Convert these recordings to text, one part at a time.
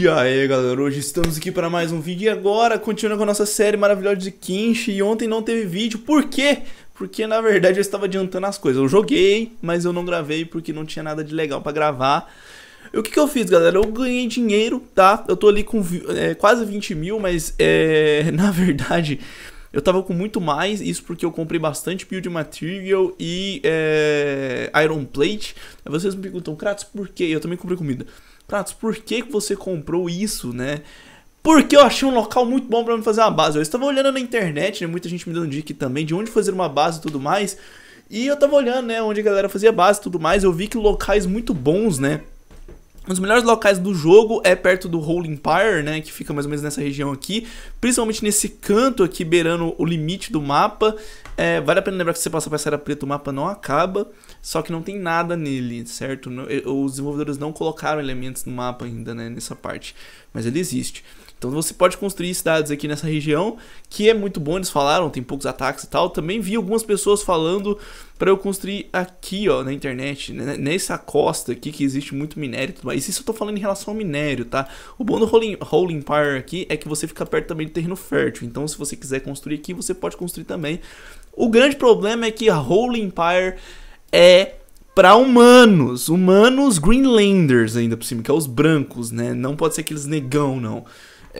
E aí galera, hoje estamos aqui para mais um vídeo e agora continuando com a nossa série maravilhosa de Kinshi E ontem não teve vídeo, por quê? Porque na verdade eu estava adiantando as coisas Eu joguei, mas eu não gravei porque não tinha nada de legal para gravar e o que, que, eu fiz, galera? Eu ganhei dinheiro, tá? Eu tô ali com é, quase 20 mil, mas é, na verdade eu tava com muito mais, isso porque eu comprei bastante build material e é, iron plate. Aí vocês me perguntam, Kratos, por quê? Eu também comprei comida. Pratos, por que, que você comprou isso, né? Porque eu achei um local muito bom para fazer uma base. Eu estava olhando na internet, né? Muita gente me dando dica também de onde fazer uma base e tudo mais. E eu estava olhando, né? Onde a galera fazia base e tudo mais. Eu vi que locais muito bons, né? Um dos melhores locais do jogo é perto do Holy Empire, né, que fica mais ou menos nessa região aqui, principalmente nesse canto aqui, beirando o limite do mapa. É, vale a pena lembrar que se você passar para essa área preta, o mapa não acaba, só que não tem nada nele, certo? Os desenvolvedores não colocaram elementos no mapa ainda, né, nessa parte, mas ele existe. Então você pode construir cidades aqui nessa região, que é muito bom, eles falaram, tem poucos ataques e tal. Também vi algumas pessoas falando para eu construir aqui, ó, na internet, né, né, nessa costa aqui que existe muito minério e tudo mais. Isso eu tô falando em relação ao minério, tá? O bom do Rolling, Empire aqui é que você fica perto também do terreno fértil. Então, se você quiser construir aqui, você pode construir também. O grande problema é que a Rolling Empire é para humanos, humanos Greenlanders ainda por cima, que é os brancos, né? Não pode ser aqueles negão, não.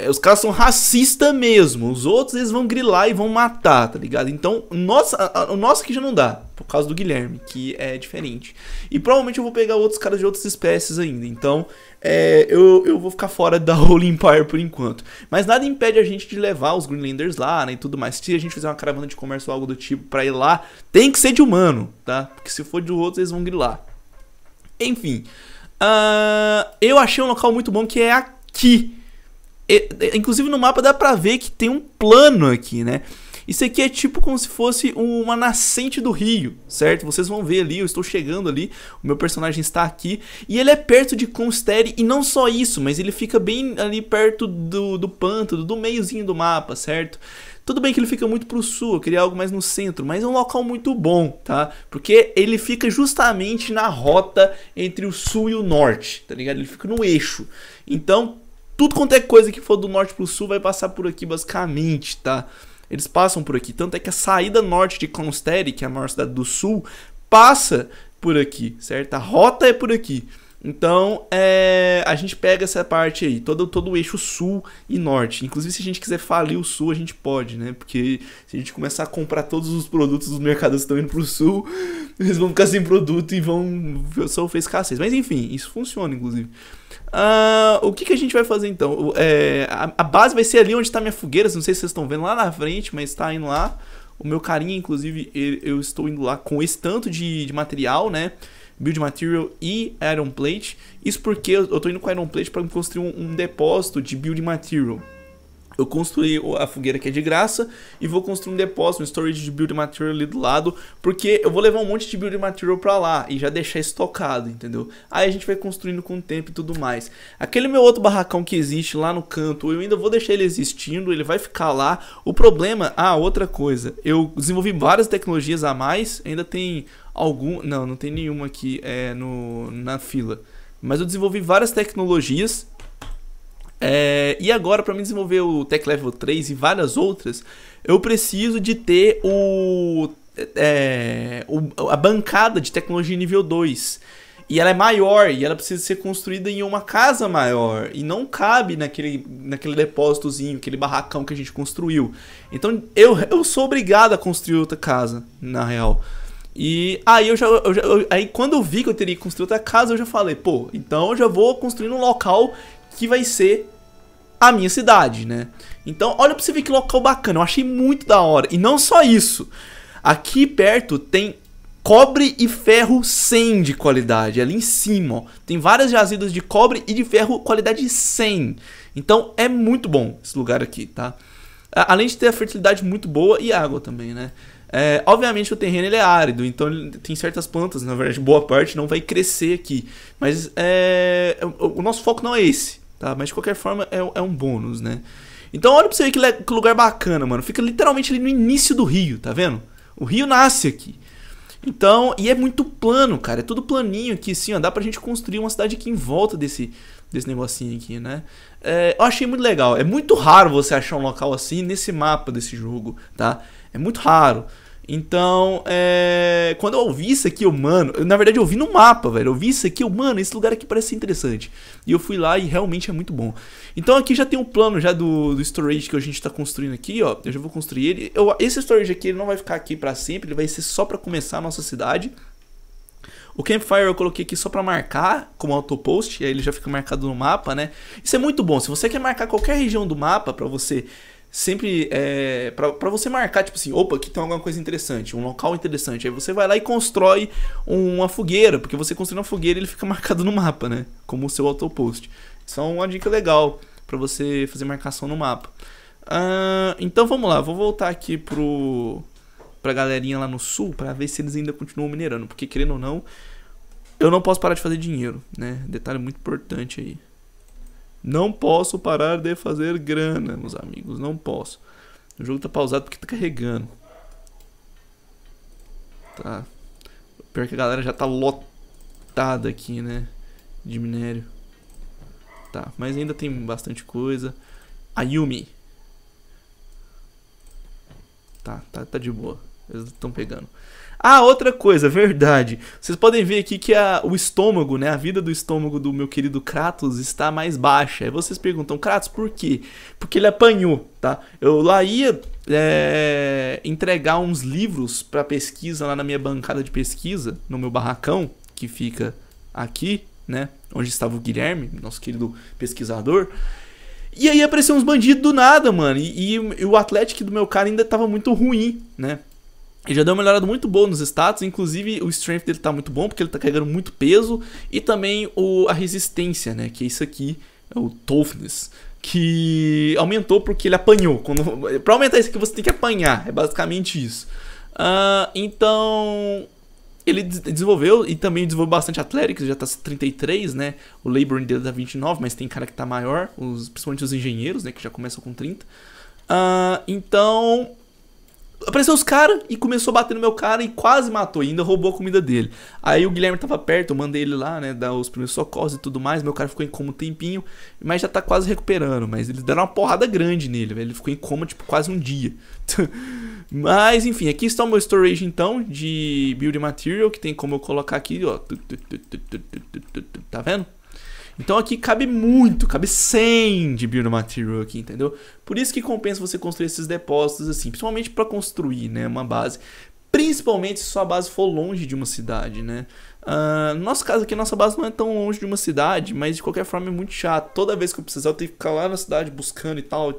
É, os caras são racistas mesmo. Os outros eles vão grilar e vão matar, tá ligado? Então, nossa, o nosso aqui já não dá, por causa do Guilherme, que é diferente. E provavelmente eu vou pegar outros caras de outras espécies ainda. Então, é, eu, eu vou ficar fora da Holy Empire por enquanto. Mas nada impede a gente de levar os Greenlanders lá, né? E tudo mais. Se a gente fizer uma caravana de comércio ou algo do tipo pra ir lá, tem que ser de humano, tá? Porque se for de outros, eles vão grilar. Enfim. Uh, eu achei um local muito bom que é aqui inclusive no mapa dá pra ver que tem um plano aqui, né? Isso aqui é tipo como se fosse uma nascente do rio, certo? Vocês vão ver ali, eu estou chegando ali, o meu personagem está aqui. E ele é perto de Constere, e não só isso, mas ele fica bem ali perto do, do pântano, do meiozinho do mapa, certo? Tudo bem que ele fica muito pro sul, eu queria algo mais no centro, mas é um local muito bom, tá? Porque ele fica justamente na rota entre o sul e o norte, tá ligado? Ele fica no eixo. Então, tudo quanto é coisa que for do norte pro sul vai passar por aqui basicamente, tá? Eles passam por aqui. Tanto é que a saída norte de Clonstead, que é a maior cidade do sul, passa por aqui, certo? A rota é por aqui. Então, é, a gente pega essa parte aí, todo, todo o eixo sul e norte. Inclusive, se a gente quiser falir o sul, a gente pode, né? Porque se a gente começar a comprar todos os produtos dos mercados que estão indo pro sul, eles vão ficar sem produto e vão sofrer escassez. Mas enfim, isso funciona, inclusive. Uh, o que, que a gente vai fazer então? É, a, a, base vai ser ali onde está minha fogueira. Não sei se vocês estão vendo lá na frente, mas está indo lá. O meu carinha, inclusive, eu estou indo lá com esse tanto de, de material, né? Build Material e Iron Plate. Isso porque eu estou indo com Iron Plate para construir um, um depósito de Build Material eu construí a fogueira que é de graça e vou construir um depósito, um storage de build material ali do lado, porque eu vou levar um monte de build material para lá e já deixar estocado, entendeu? Aí a gente vai construindo com o tempo e tudo mais. Aquele meu outro barracão que existe lá no canto, eu ainda vou deixar ele existindo, ele vai ficar lá. O problema, ah, outra coisa, eu desenvolvi várias tecnologias a mais, ainda tem algum, não, não tem nenhuma aqui é, no, na fila. Mas eu desenvolvi várias tecnologias é, e agora, para mim desenvolver o Tech Level 3 e várias outras, eu preciso de ter o, é, o, a bancada de tecnologia nível 2. E ela é maior, e ela precisa ser construída em uma casa maior. E não cabe naquele, naquele depósitozinho, aquele barracão que a gente construiu. Então eu, eu sou obrigado a construir outra casa, na real. E aí eu já, eu já eu, aí quando eu vi que eu teria que construir outra casa, eu já falei, pô, então eu já vou construir um local que vai ser a minha cidade, né? Então, olha pra você ver que local bacana, eu achei muito da hora. E não só isso, aqui perto tem cobre e ferro 100 de qualidade, ali em cima, ó. Tem várias jazidas de cobre e de ferro qualidade 100. Então, é muito bom esse lugar aqui, tá? Além de ter a fertilidade muito boa e água também, né? É, obviamente o terreno ele é árido, então tem certas plantas, na verdade boa parte não vai crescer aqui. Mas é, o, o nosso foco não é esse tá? Mas de qualquer forma é, é um bônus, né? Então olha pra você ver que, que lugar bacana, mano. Fica literalmente ali no início do rio, tá vendo? O rio nasce aqui. Então, e é muito plano, cara. É tudo planinho aqui, assim, ó. Dá pra gente construir uma cidade aqui em volta desse, desse negocinho aqui, né? É, eu achei muito legal. É muito raro você achar um local assim nesse mapa desse jogo, tá? É muito raro. Então, é... quando eu ouvi isso aqui, eu, mano, eu, na verdade eu vi no mapa, velho. Eu vi isso aqui, eu, mano, esse lugar aqui parece interessante. E eu fui lá e realmente é muito bom. Então aqui já tem um plano já do, do storage que a gente tá construindo aqui, ó. Eu já vou construir ele. Eu, esse storage aqui, ele não vai ficar aqui para sempre, ele vai ser só para começar a nossa cidade. O Campfire eu coloquei aqui só para marcar como autopost, e aí ele já fica marcado no mapa, né? Isso é muito bom. Se você quer marcar qualquer região do mapa para você sempre é, para você marcar, tipo assim, opa, aqui tem alguma coisa interessante, um local interessante. Aí você vai lá e constrói uma fogueira, porque você constrói uma fogueira ele fica marcado no mapa, né? Como o seu autopost. Isso é uma dica legal para você fazer marcação no mapa. Uh, então vamos lá, vou voltar aqui pro pra galerinha lá no sul para ver se eles ainda continuam minerando, porque querendo ou não, eu não posso parar de fazer dinheiro, né? Detalhe muito importante aí. Não posso parar de fazer grana, meus amigos. Não posso. O jogo tá pausado porque tá carregando. Tá. Pior que a galera já tá lotada aqui, né? De minério. Tá, mas ainda tem bastante coisa. A Yumi. Tá, tá, tá de boa. Eles estão pegando. Ah, outra coisa, verdade. Vocês podem ver aqui que a, o estômago, né, a vida do estômago do meu querido Kratos está mais baixa. Aí vocês perguntam, Kratos, por quê? Porque ele apanhou, tá? Eu lá ia é, entregar uns livros para pesquisa lá na minha bancada de pesquisa, no meu barracão, que fica aqui, né, onde estava o Guilherme, nosso querido pesquisador. E aí apareceu uns bandidos do nada, mano. E, e, e o Atlético do meu cara ainda estava muito ruim, né? Ele já deu uma melhorada muito boa nos status, inclusive o strength dele tá muito bom porque ele tá carregando muito peso e também o, a resistência, né, que é isso aqui, é o toughness, que aumentou porque ele apanhou. Quando, pra aumentar isso aqui você tem que apanhar, é basicamente isso. Uh, então, ele desenvolveu e também desenvolveu bastante Athletics, já tá 33, né? O Laboring dele tá 29, mas tem cara que tá maior, os, principalmente os engenheiros, né? Que já começam com 30. Uh, ah, então, Apareceu os caras e começou a bater no meu cara e quase matou, e ainda roubou a comida dele. Aí o Guilherme tava perto, eu mandei ele lá, né, dar os primeiros socorros e tudo mais. Meu cara ficou em coma um tempinho, mas já tá quase recuperando. Mas eles deram uma porrada grande nele, velho. Ele ficou em coma, tipo, quase um dia. mas enfim, aqui está o meu storage então de build material, que tem como eu colocar aqui, ó. Tá vendo? Então aqui cabe muito, cabe 100 de material aqui, entendeu? Por isso que compensa você construir esses depósitos assim, principalmente para construir né, uma base. Principalmente se sua base for longe de uma cidade, né? Uh, no nosso caso aqui, nossa base não é tão longe de uma cidade, mas de qualquer forma é muito chato. Toda vez que eu precisar, eu tenho que ficar lá na cidade buscando e tal.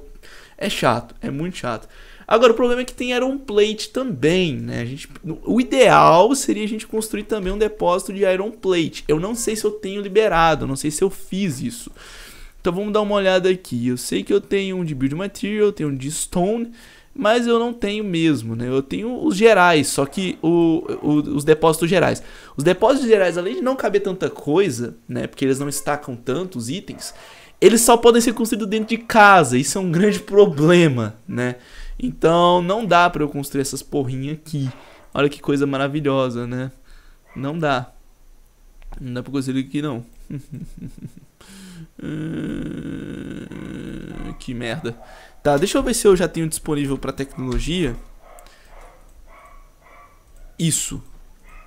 É chato, é muito chato. Agora, o problema é que tem iron plate também, né? A gente, o ideal seria a gente construir também um depósito de iron plate. Eu não sei se eu tenho liberado, não sei se eu fiz isso. Então vamos dar uma olhada aqui. Eu sei que eu tenho um de build material, tenho um de stone, mas eu não tenho mesmo, né? Eu tenho os gerais, só que o, o, os depósitos gerais. Os depósitos gerais, além de não caber tanta coisa, né? Porque eles não estacam tantos itens, eles só podem ser construídos dentro de casa. Isso é um grande problema, né? Então não dá para eu construir essas porrinhas aqui. Olha que coisa maravilhosa, né? Não dá. Não dá pra construir aqui não. que merda. Tá, deixa eu ver se eu já tenho disponível para tecnologia. Isso.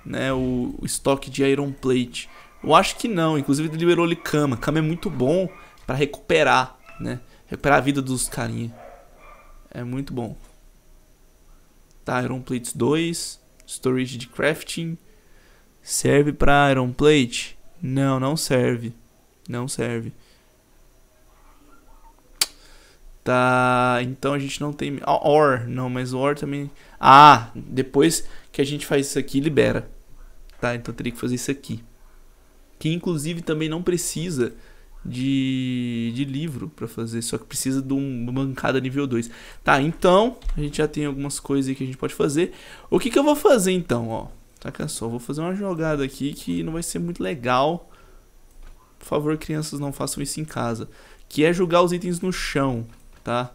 Né, o, estoque de Iron Plate. Eu acho que não, inclusive ele liberou ele cama. Cama é muito bom para recuperar, né? Recuperar a vida dos carinhas. É muito bom. Tá, Iron Plates 2, storage de crafting. Serve para Iron Plate? Não, não serve. Não serve. Tá, então a gente não tem... Oh, ah, or, não, mas or também... Ah, depois que a gente faz isso aqui, libera. Tá, então teria que fazer isso aqui. Que inclusive também não precisa de, de livro para fazer, só que precisa de uma bancada nível 2. Tá, então, a gente já tem algumas coisas aí que a gente pode fazer. O que, que eu vou fazer então, ó? Saca tá, é só, vou fazer uma jogada aqui que não vai ser muito legal. Por favor, crianças, não façam isso em casa. Que é jogar os itens no chão, tá?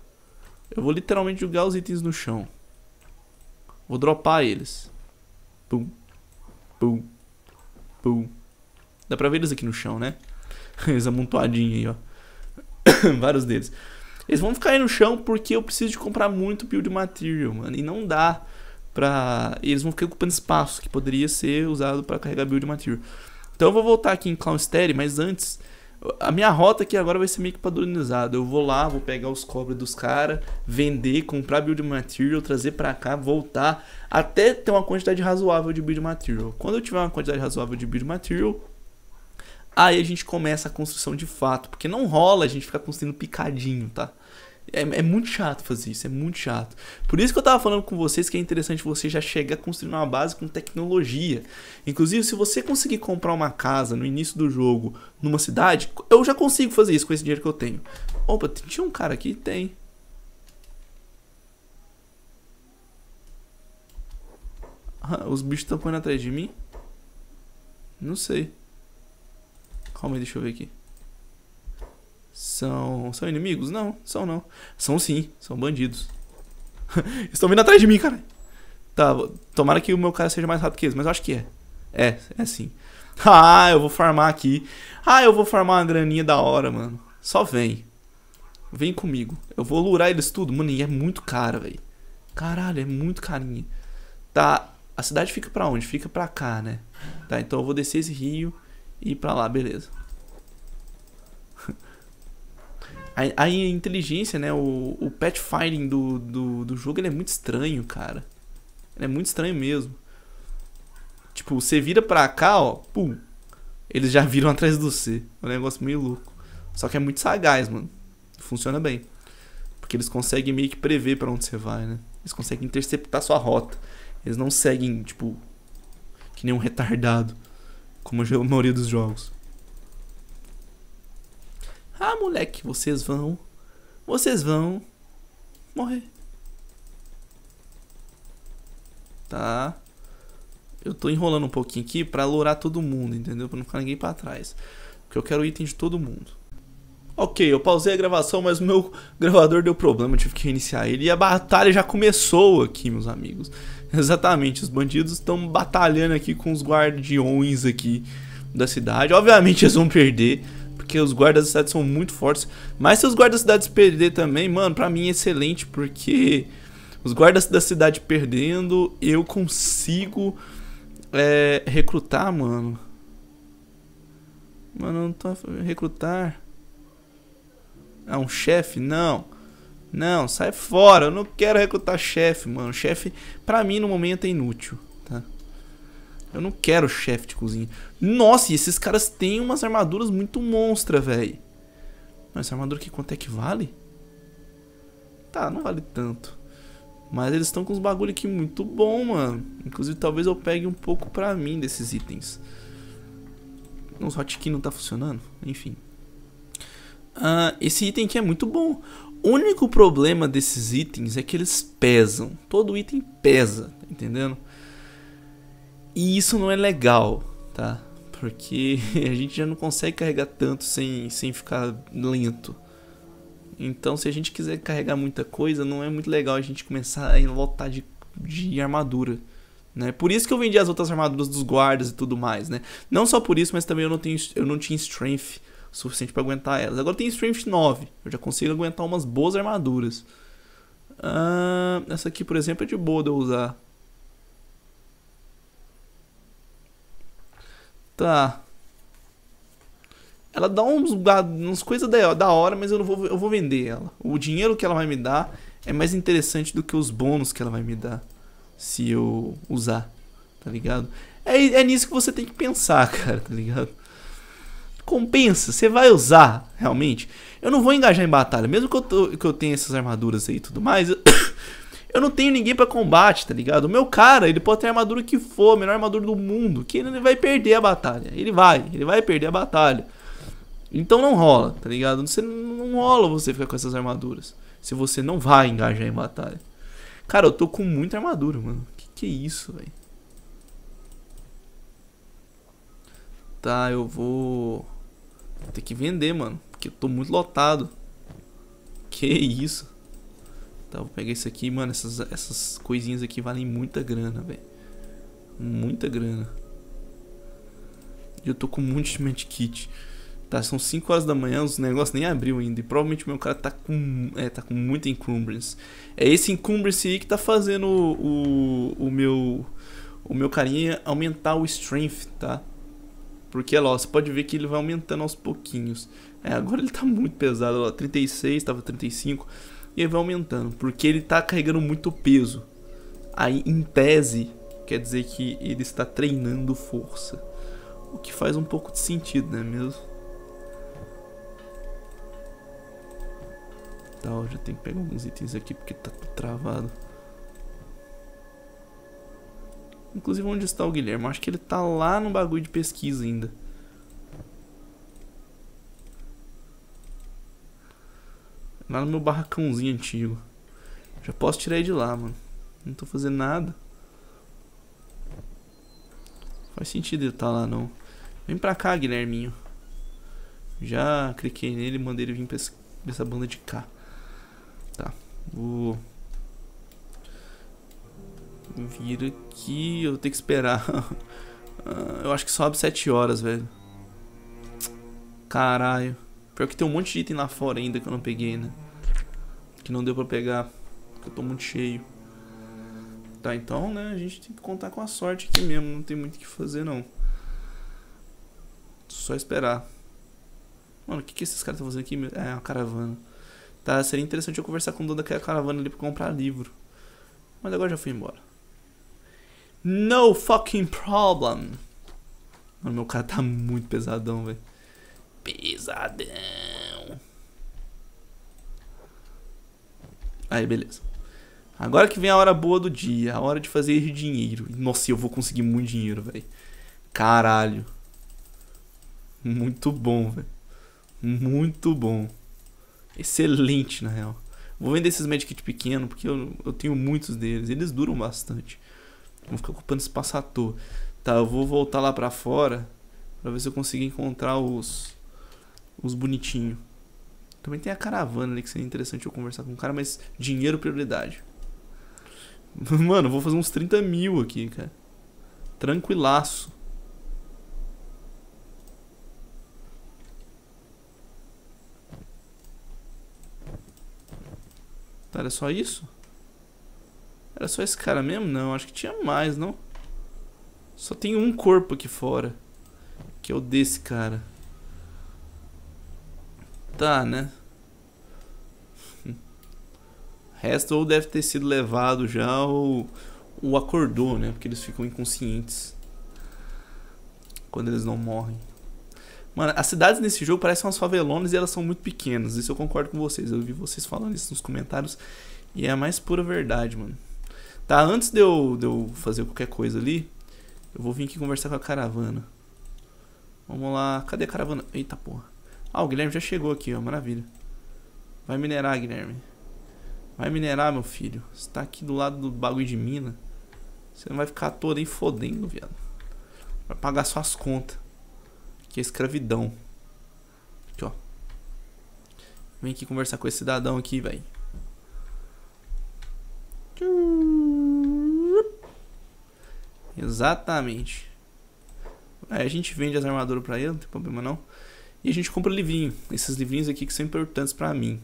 Eu vou literalmente jogar os itens no chão. Vou dropar eles. Pum, pum, pum. Dá pra ver eles aqui no chão, né? Eles amontoadinhos aí, ó. Vários deles. Eles vão ficar aí no chão porque eu preciso de comprar muito build material, mano. E não dá pra... E eles vão ficar ocupando espaço que poderia ser usado para carregar build material. Então eu vou voltar aqui em Clownstead, mas antes... A minha rota aqui agora vai ser meio que padronizada. Eu vou lá, vou pegar os cobres dos caras, vender, comprar build material, trazer pra cá, voltar, até ter uma quantidade razoável de build material. Quando eu tiver uma quantidade razoável de build material, Aí a gente começa a construção de fato, porque não rola a gente ficar construindo picadinho, tá? É, é, muito chato fazer isso, é muito chato. Por isso que eu tava falando com vocês que é interessante você já chegar construindo uma base com tecnologia. Inclusive, se você conseguir comprar uma casa no início do jogo numa cidade, eu já consigo fazer isso com esse dinheiro que eu tenho. Opa, tinha um cara aqui? Tem. Ah, os bichos estão correndo atrás de mim? Não sei. Calma aí, deixa eu ver aqui. São. São inimigos? Não, são não. São sim, são bandidos. Estão vindo atrás de mim, cara. Tá, tomara que o meu cara seja mais rápido que eles, mas eu acho que é. É, é sim. Ah, eu vou farmar aqui. Ah, eu vou farmar uma graninha da hora, mano. Só vem. Vem comigo. Eu vou lurar eles tudo. Mano, e é muito caro, velho. Caralho, é muito carinho. Tá, a cidade fica pra onde? Fica pra cá, né? Tá, então eu vou descer esse rio ir para lá, beleza. A, a, inteligência, né? O, o pathfinding do, do, do jogo ele é muito estranho, cara. Ele é muito estranho mesmo. Tipo, você vira pra cá, ó, pum. Eles já viram atrás do C. É um negócio meio louco. Só que é muito sagaz, mano. Funciona bem. Porque eles conseguem meio que prever para onde você vai, né? Eles conseguem interceptar sua rota. Eles não seguem, tipo, que nem um retardado. Como a maioria dos jogos. Ah, moleque, vocês vão. Vocês vão morrer. Tá? Eu tô enrolando um pouquinho aqui pra lourar todo mundo, entendeu? Pra não ficar ninguém pra trás. Porque eu quero item de todo mundo. Ok, eu pausei a gravação, mas o meu gravador deu problema, eu tive que reiniciar ele. E a batalha já começou aqui, meus amigos. Exatamente, os bandidos estão batalhando aqui com os guardiões aqui da cidade. Obviamente eles vão perder, porque os guardas da cidade são muito fortes. Mas se os guardas da cidade perder também, mano, pra mim é excelente, porque os guardas da cidade perdendo, eu consigo é, recrutar, mano. Mano, eu não tô recrutar. Ah, um chefe? Não. Não, sai fora, eu não quero recrutar chefe, mano. Chefe, pra mim, no momento, é inútil, tá? Eu não quero chefe de cozinha. Nossa, e esses caras têm umas armaduras muito monstras, velho. Essa armadura aqui, quanto é que vale? Tá, não vale tanto. Mas eles estão com uns bagulho aqui muito bom, mano. Inclusive, talvez eu pegue um pouco pra mim desses itens. Os hotkey não tá funcionando? Enfim. Uh, esse item aqui é muito bom. O único problema desses itens é que eles pesam. Todo item pesa, tá entendendo? E isso não é legal, tá? Porque a gente já não consegue carregar tanto sem, sem ficar lento. Então, se a gente quiser carregar muita coisa, não é muito legal a gente começar a lotar de, de armadura. Né? Por isso que eu vendi as outras armaduras dos guardas e tudo mais, né? Não só por isso, mas também eu não, tenho, eu não tinha strength suficiente para aguentar elas. Agora tem Strength 9, eu já consigo aguentar umas boas armaduras. Ah, essa aqui, por exemplo, é de boa de eu usar. Tá. Ela dá uns, uns coisas da, da hora, mas eu não vou, eu vou vender ela. O dinheiro que ela vai me dar é mais interessante do que os bônus que ela vai me dar se eu usar, tá ligado? É, é nisso que você tem que pensar, cara, tá ligado? compensa, você vai usar realmente. Eu não vou engajar em batalha, mesmo que eu, tô, que eu tenha essas armaduras aí e tudo mais. Eu, não tenho ninguém para combate, tá ligado? O meu cara, ele pode ter a armadura que for, a melhor armadura do mundo, que ele vai perder a batalha. Ele vai, ele vai perder a batalha. Então não rola, tá ligado? Você, não rola você ficar com essas armaduras. Se você não vai engajar em batalha. Cara, eu tô com muita armadura, mano. Que que é isso, velho? Tá, eu vou... Vou ter que vender, mano. Porque eu tô muito lotado. Que isso. Tá, vou pegar isso aqui. Mano, essas, essas coisinhas aqui valem muita grana, velho. Muita grana. E eu tô com muito monte de medkit. Tá, são 5 horas da manhã, os negócios nem abriu ainda. E provavelmente o meu cara tá com, é, tá com muita encumbrance. É esse encumbrance aí que tá fazendo o, o, o meu o meu carinha aumentar o strength, tá? Porque, olha lá, você pode ver que ele vai aumentando aos pouquinhos. É, agora ele tá muito pesado, ó, 36, tava 35. E ele vai aumentando, porque ele tá carregando muito peso. Aí, em tese, quer dizer que ele está treinando força. O que faz um pouco de sentido, não é mesmo? Tá, ó, já tem que pegar alguns itens aqui porque tá travado. Inclusive, onde está o Guilherme? Acho que ele tá lá no bagulho de pesquisa ainda. Lá no meu barracãozinho antigo. Já posso tirar ele de lá, mano. Não tô fazendo nada. faz sentido ele estar tá lá, não. Vem pra cá, Guilherminho. Já cliquei nele e mandei ele vir pra, essa banda de cá. Tá. Vou vira aqui. Eu vou ter que esperar. eu acho que sobe 7 horas, velho. Caralho. Pior que tem um monte de item lá fora ainda que eu não peguei, né? Que não deu pra pegar. Porque eu tô muito cheio. Tá, então, né? A gente tem que contar com a sorte aqui mesmo. Não tem muito o que fazer, não. Só esperar. Mano, o que, que esses caras estão fazendo aqui? É, uma caravana. Tá, seria interessante eu conversar com o dono daquela caravana ali pra comprar livro. Mas agora já fui embora. No fucking problem. Mano, meu cara tá muito pesadão, velho. Pesadão. Aí, beleza. Agora que vem a hora boa do dia, a hora de fazer dinheiro. Nossa, eu vou conseguir muito dinheiro, velho. Caralho. Muito bom, velho. Muito bom. Excelente, na real. Vou vender esses medkit pequenos, porque eu, eu tenho muitos deles. Eles duram bastante. Não fica ocupando espaço à toa. Tá, eu vou voltar lá pra fora pra ver se eu consigo encontrar os. Os bonitinhos. Também tem a caravana ali que seria interessante eu conversar com o cara, mas dinheiro prioridade. Mano, vou fazer uns 30 mil aqui, cara. Tranquilaço. Tá, era só isso? Era só esse cara mesmo? Não, acho que tinha mais, não? Só tem um corpo aqui fora. Que é o desse cara. Tá, né? resto ou deve ter sido levado já ou, ou acordou, né? Porque eles ficam inconscientes quando eles não morrem. Mano, as cidades nesse jogo parecem umas favelonas e elas são muito pequenas. Isso eu concordo com vocês. Eu vi vocês falando isso nos comentários e é a mais pura verdade, mano. Tá, antes de eu, de eu fazer qualquer coisa ali, eu vou vir aqui conversar com a caravana. Vamos lá, cadê a caravana? Eita porra. Ah, o Guilherme já chegou aqui, ó, maravilha. Vai minerar, Guilherme. Vai minerar, meu filho. Você tá aqui do lado do bagulho de mina. Você não vai ficar todo aí fodendo, viado. Vai pagar suas contas. Que é escravidão. Aqui, ó. Vem aqui conversar com esse cidadão aqui, velho. Exatamente. Aí é, a gente vende as armaduras para ele, não tem problema não. E a gente compra livrinho. Esses livrinhos aqui que são importantes para mim.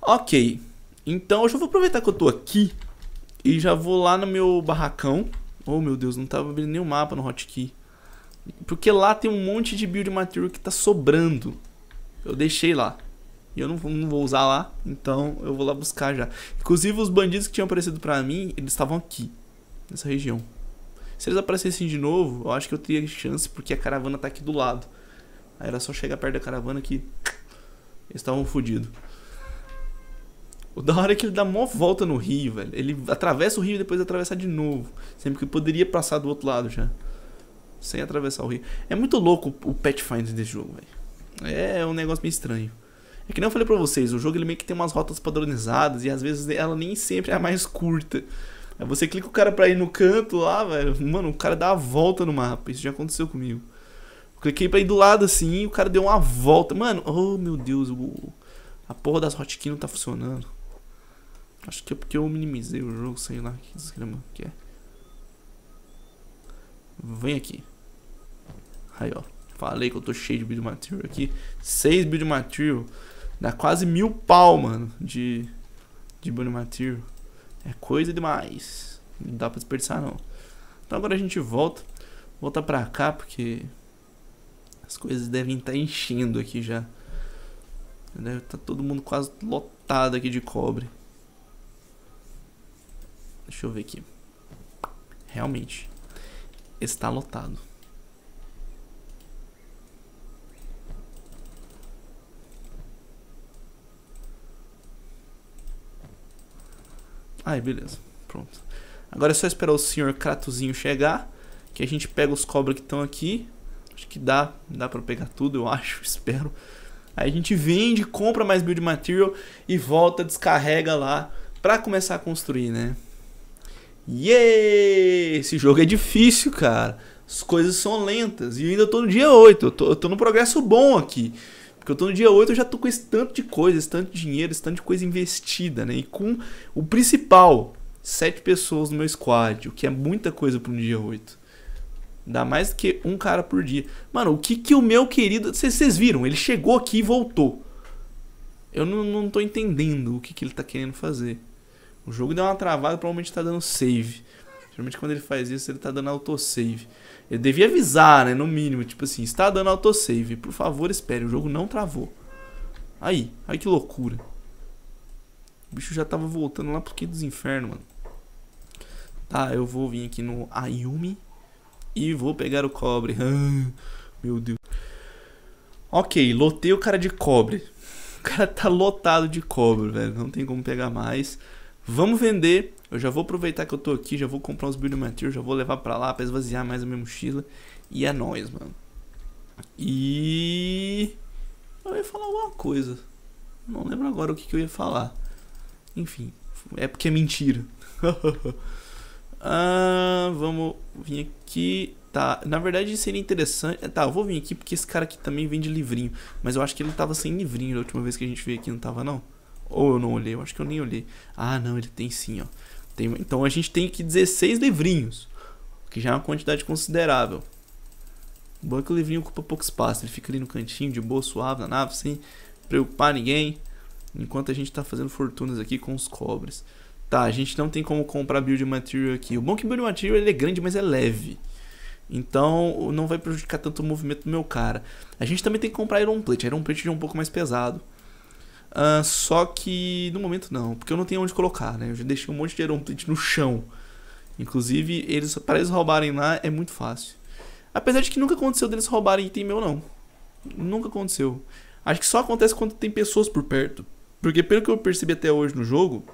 Ok. Então eu já vou aproveitar que eu tô aqui. E já vou lá no meu barracão. Oh meu Deus, não tava abrindo nenhum mapa no hotkey. Porque lá tem um monte de build material que tá sobrando. Eu deixei lá. E eu não, não, vou usar lá, então eu vou lá buscar já. Inclusive os bandidos que tinham aparecido pra mim, eles estavam aqui nessa região. Se eles aparecessem de novo, eu acho que eu teria chance, porque a caravana tá aqui do lado. Aí era só chegar perto da caravana que. Eles estavam fodidos. O da hora é que ele dá mó volta no rio, velho. Ele atravessa o rio e depois atravessa de novo. Sempre que poderia passar do outro lado já. Sem atravessar o rio. É muito louco o Pathfinder desse jogo, velho. É, é um negócio meio estranho. É que nem eu falei pra vocês, o jogo ele meio que tem umas rotas padronizadas e às vezes ela nem sempre é a mais curta. Aí você clica o cara pra ir no canto lá, velho. Mano, o cara dá a volta no mapa. Isso já aconteceu comigo. Eu cliquei pra ir do lado assim, o cara deu uma volta. Mano, oh meu Deus, o... a porra das hotkeys não tá funcionando. Acho que é porque eu minimizei o jogo, sei lá que desgrama que é. Vem aqui. Aí, ó. Falei que eu tô cheio de build material aqui. Seis build material. Dá quase mil pau, mano, de, de build material. É coisa demais. Não dá pra desperdiçar, não. Então agora a gente volta. Volta pra cá, porque... As coisas devem estar tá enchendo aqui já. Deve né? estar tá todo mundo quase lotado aqui de cobre. Deixa eu ver aqui. Realmente. Está lotado. Ai beleza. Pronto. Agora é só esperar o senhor Kratuzinho chegar, que a gente pega os cobras que estão aqui. Acho que dá, dá para pegar tudo, eu acho, espero. Aí a gente vende, compra mais build material e volta, descarrega lá para começar a construir, né? Yeeey! Esse jogo é difícil, cara. As coisas são lentas e eu ainda tô no dia 8, eu tô, eu tô no progresso bom aqui. Porque eu tô no dia 8, eu já tô com esse tanto de coisa, esse tanto de dinheiro, esse tanto de coisa investida, né? E com o principal, sete pessoas no meu squad, o que é muita coisa para um dia 8. Dá mais do que um cara por dia. Mano, o que que o meu querido. Vocês viram? Ele chegou aqui e voltou. Eu não, não tô entendendo o que, que ele tá querendo fazer. O jogo deu uma travada, provavelmente tá dando save. Geralmente quando ele faz isso, ele tá dando autosave. Ele devia avisar, né? No mínimo, tipo assim, está dando autosave. Por favor, espere, o jogo não travou. Aí, aí que loucura. O bicho já tava voltando lá pro que dos infernos, mano. Tá, eu vou vir aqui no Ayumi e vou pegar o cobre. Meu Deus. Ok, lotei o cara de cobre. O cara tá lotado de cobre, velho. Não tem como pegar mais. Vamos vender eu já vou aproveitar que eu tô aqui, já vou comprar uns building materials, já vou levar pra lá pra esvaziar mais a minha mochila. E é nóis, mano. E... Eu ia falar alguma coisa. Não lembro agora o que, que eu ia falar. Enfim, é porque é mentira. ah, vamos vir aqui. Tá, na verdade seria interessante. É, tá, eu vou vir aqui porque esse cara aqui também vende livrinho. Mas eu acho que ele tava sem livrinho da última vez que a gente veio aqui, não tava não? Ou eu não olhei? Eu acho que eu nem olhei. Ah, não, ele tem sim, ó. Tem, então a gente tem aqui 16 livrinhos, que já é uma quantidade considerável. O banco livrinho ocupa pouco espaço, ele fica ali no cantinho, de boa, suave, na nave, sem preocupar ninguém. Enquanto a gente está fazendo fortunas aqui com os cobres. Tá, a gente não tem como comprar build material aqui. O bom que build material ele é grande, mas é leve. Então não vai prejudicar tanto o movimento do meu cara. A gente também tem que comprar iron plate. Iron plate já é um pouco mais pesado. Uh, só que no momento não, porque eu não tenho onde colocar, né? Eu já deixei um monte de aeroplint no chão. Inclusive, eles para eles roubarem lá é muito fácil. Apesar de que nunca aconteceu deles roubarem item meu, não. Nunca aconteceu. Acho que só acontece quando tem pessoas por perto. Porque pelo que eu percebi até hoje no jogo,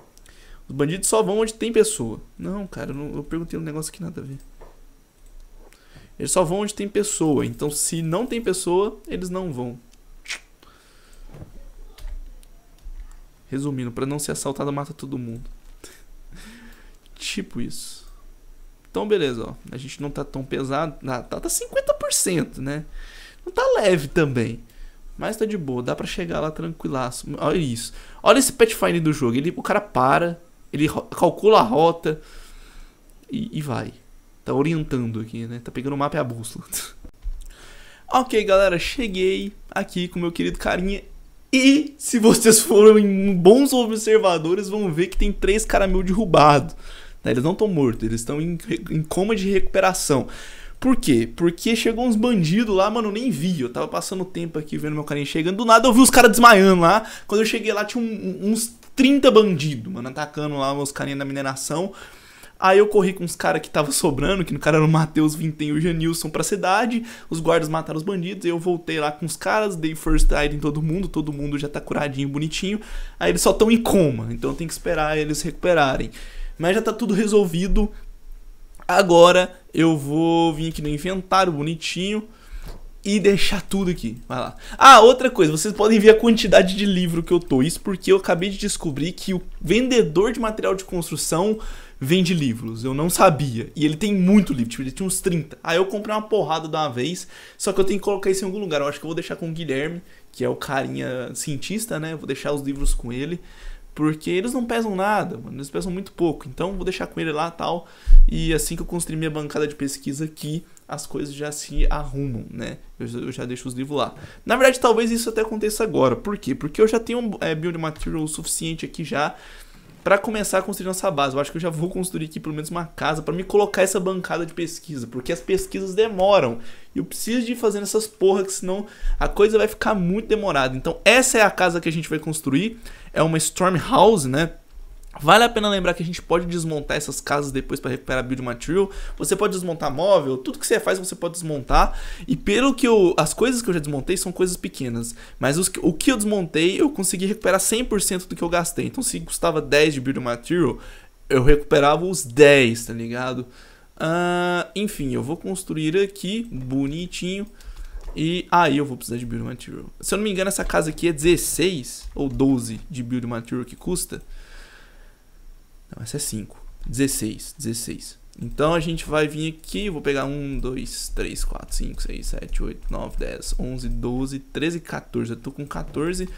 os bandidos só vão onde tem pessoa. Não, cara, eu, não, eu perguntei um negócio que nada a ver. Eles só vão onde tem pessoa. Então, se não tem pessoa, eles não vão. Resumindo, para não ser assaltado, mata todo mundo. tipo isso. Então, beleza, ó. A gente não tá tão pesado. Ah, tá, tá 50%, né? Não tá leve também. Mas tá de boa, dá para chegar lá tranquilaço. Olha isso. Olha esse Pathfinder do jogo. Ele, o cara para, ele calcula a rota e, e vai. Tá orientando aqui, né? Tá pegando o mapa e a bússola. ok, galera, cheguei aqui com meu querido carinha e se vocês forem bons observadores, vão ver que tem três caramel derrubado né? Eles não estão mortos, eles estão em, em coma de recuperação. Por quê? Porque chegou uns bandidos lá, mano, eu nem vi. Eu tava passando tempo aqui vendo meu carinha chegando. Do nada eu vi os caras desmaiando lá. Quando eu cheguei lá, tinha um, uns 30 bandidos, mano, atacando lá os carinhas da mineração. Aí eu corri com os caras que tava sobrando, que no cara era o Matheus Vintem e o Janilson pra cidade. Os guardas mataram os bandidos. Eu voltei lá com os caras, dei first aid em todo mundo. Todo mundo já tá curadinho, bonitinho. Aí eles só estão em coma, então tem que esperar eles recuperarem. Mas já tá tudo resolvido. Agora eu vou vir aqui no inventário bonitinho e deixar tudo aqui. Vai lá. Ah, outra coisa, vocês podem ver a quantidade de livro que eu tô. Isso porque eu acabei de descobrir que o vendedor de material de construção vende livros. Eu não sabia. E ele tem muito livro, tipo, ele tinha uns 30. Aí eu comprei uma porrada de uma vez, só que eu tenho que colocar isso em algum lugar. Eu acho que eu vou deixar com o Guilherme, que é o carinha cientista, né? Vou deixar os livros com ele. Porque eles não pesam nada, mano. Eles pesam muito pouco. Então vou deixar com ele lá tal. E assim que eu construir minha bancada de pesquisa aqui, as coisas já se arrumam, né? Eu, eu já deixo os livros lá. Na verdade, talvez isso até aconteça agora. Por quê? Porque eu já tenho é, build material suficiente aqui já para começar a construir nossa base. Eu acho que eu já vou construir aqui pelo menos uma casa para me colocar essa bancada de pesquisa, porque as pesquisas demoram. E eu preciso de ir fazendo essas porra, que senão a coisa vai ficar muito demorada. Então essa é a casa que a gente vai construir. É uma Storm House, né? Vale a pena lembrar que a gente pode desmontar essas casas depois para recuperar build material. Você pode desmontar móvel, tudo que você faz você pode desmontar. E pelo que eu. As coisas que eu já desmontei são coisas pequenas. Mas os, o que eu desmontei, eu consegui recuperar 100% do que eu gastei. Então se custava 10 de build material, eu recuperava os 10, tá ligado? Uh, enfim, eu vou construir aqui bonitinho. E aí ah, eu vou precisar de build material. Se eu não me engano, essa casa aqui é 16 ou 12 de build material que custa. Então essa é 5. 16, 16. Então a gente vai vir aqui, vou pegar 1, 2, 3, 4, 5, 6, 7, 8, 9, 10, 11, 12, 13, 14. Eu tô com 14.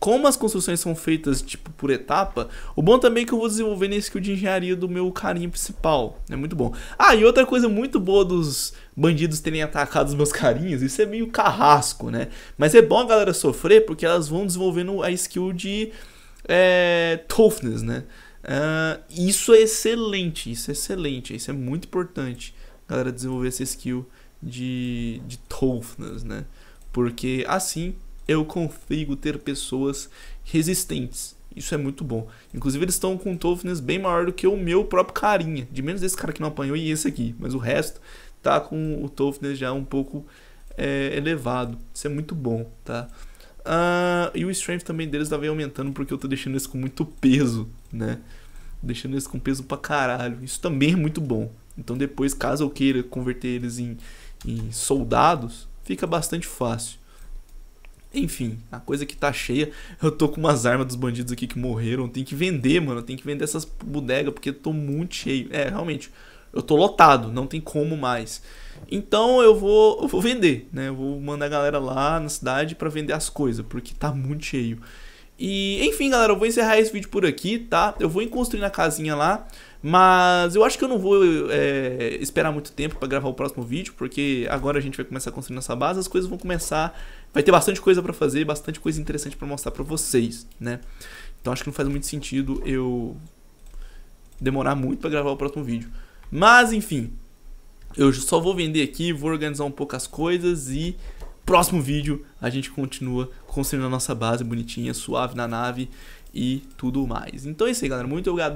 Como as construções são feitas tipo por etapa, o bom também é que eu vou desenvolver nesse skill de engenharia do meu carinha principal. É muito bom. Ah, e outra coisa muito boa dos bandidos terem atacado os meus carinhos, isso é meio carrasco, né? Mas é bom a galera sofrer porque elas vão desenvolvendo a skill de é, toughness, né? Uh, isso é excelente, isso é excelente, isso é muito importante, galera, desenvolver essa skill de, de toughness, né? Porque assim eu consigo ter pessoas resistentes. Isso é muito bom. Inclusive, eles estão com toughness bem maior do que o meu próprio carinha. De menos esse cara que não apanhou e esse aqui. Mas o resto tá com o toughness já um pouco é, elevado. Isso é muito bom, tá? Uh, e o strength também deles tá vem aumentando porque eu tô deixando eles com muito peso, né? Deixando eles com peso pra caralho. Isso também é muito bom. Então depois, caso eu queira converter eles em, em soldados, fica bastante fácil. Enfim, a coisa que tá cheia. Eu tô com umas armas dos bandidos aqui que morreram. Tem que vender, mano. Tem que vender essas bodegas porque eu tô muito cheio. É, realmente. Eu tô lotado, não tem como mais. Então eu vou, eu vou vender, né? Eu vou mandar a galera lá na cidade para vender as coisas, porque tá muito cheio. E enfim, galera, eu vou encerrar esse vídeo por aqui, tá? Eu vou construindo a casinha lá, mas eu acho que eu não vou é, esperar muito tempo para gravar o próximo vídeo, porque agora a gente vai começar construindo essa base, as coisas vão começar, vai ter bastante coisa para fazer, bastante coisa interessante para mostrar para vocês, né? Então acho que não faz muito sentido eu demorar muito para gravar o próximo vídeo. Mas enfim, eu só vou vender aqui, vou organizar um pouco as coisas e próximo vídeo a gente continua construindo a nossa base bonitinha, suave na nave e tudo mais. Então é isso aí, galera. Muito obrigado.